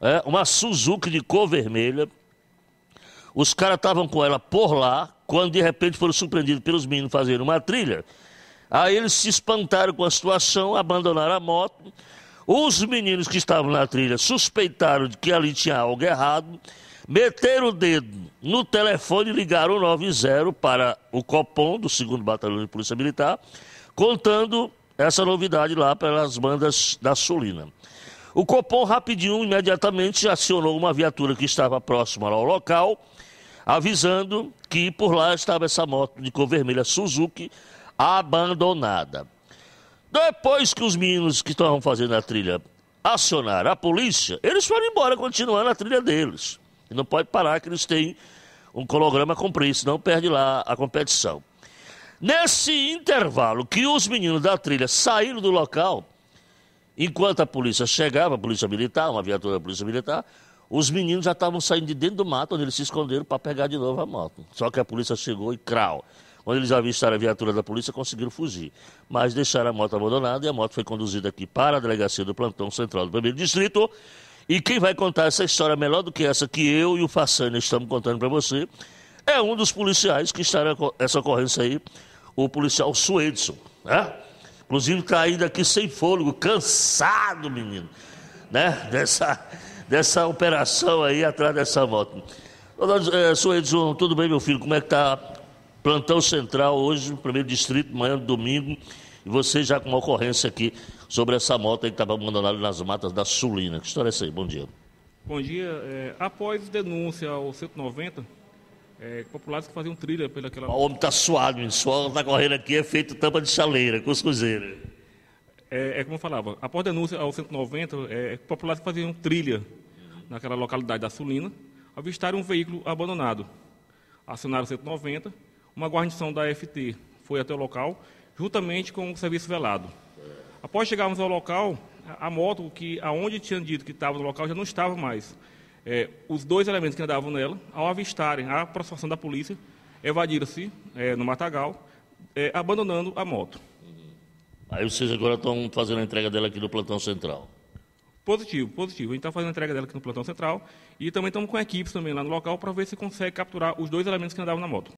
é, uma Suzuki de cor vermelha. Os caras estavam com ela por lá, quando de repente foram surpreendidos pelos meninos fazendo uma trilha. Aí eles se espantaram com a situação, abandonaram a moto. Os meninos que estavam na trilha suspeitaram de que ali tinha algo errado, meteram o dedo no telefone e ligaram o 90 para o Copom, do 2 Batalhão de Polícia Militar, contando essa novidade lá para as bandas da Sulina. O Copom rapidinho, imediatamente, acionou uma viatura que estava próxima ao local, avisando que por lá estava essa moto de cor vermelha Suzuki abandonada. Depois que os meninos que estavam fazendo a trilha acionaram a polícia, eles foram embora, continuando a trilha deles. E não pode parar que eles têm um cronograma a cumprir, senão perde lá a competição. Nesse intervalo que os meninos da trilha saíram do local, Enquanto a polícia chegava, a polícia militar, uma viatura da polícia militar, os meninos já estavam saindo de dentro do mato, onde eles se esconderam para pegar de novo a moto. Só que a polícia chegou e crau. Quando eles avistaram a viatura da polícia, conseguiram fugir. Mas deixaram a moto abandonada e a moto foi conduzida aqui para a delegacia do plantão central do primeiro distrito. E quem vai contar essa história melhor do que essa que eu e o Façana estamos contando para você é um dos policiais que está nessa ocorrência aí, o policial Suedson, né? Inclusive caí aqui sem fôlego, cansado, menino, né? Dessa, dessa operação aí atrás dessa moto. É, Sou Edson, tudo bem, meu filho? Como é que tá plantão central hoje, primeiro distrito, amanhã, domingo, e você já com uma ocorrência aqui sobre essa moto aí que estava abandonada nas matas da Sulina. Que história é essa aí? Bom dia. Bom dia. É, após denúncia ao 190, é, populares que faziam trilha pelaquela. O homem está suado, o suor está correndo aqui, é feito tampa de chaleira, cuscuzeira. É, é como eu falava, após a denúncia ao 190, é, populares que faziam trilha naquela localidade da Sulina avistaram um veículo abandonado. Acionaram o 190, uma guarnição da FT foi até o local, juntamente com o serviço velado. Após chegarmos ao local, a moto que aonde tinham dito que estava no local já não estava mais. É, os dois elementos que andavam nela, ao avistarem a aproximação da polícia, evadiram-se é, no matagal, é, abandonando a moto. Uhum. Aí vocês agora estão fazendo a entrega dela aqui no plantão central. Positivo, positivo. A gente está fazendo a entrega dela aqui no plantão central e também estamos com equipes também lá no local para ver se consegue capturar os dois elementos que andavam na moto.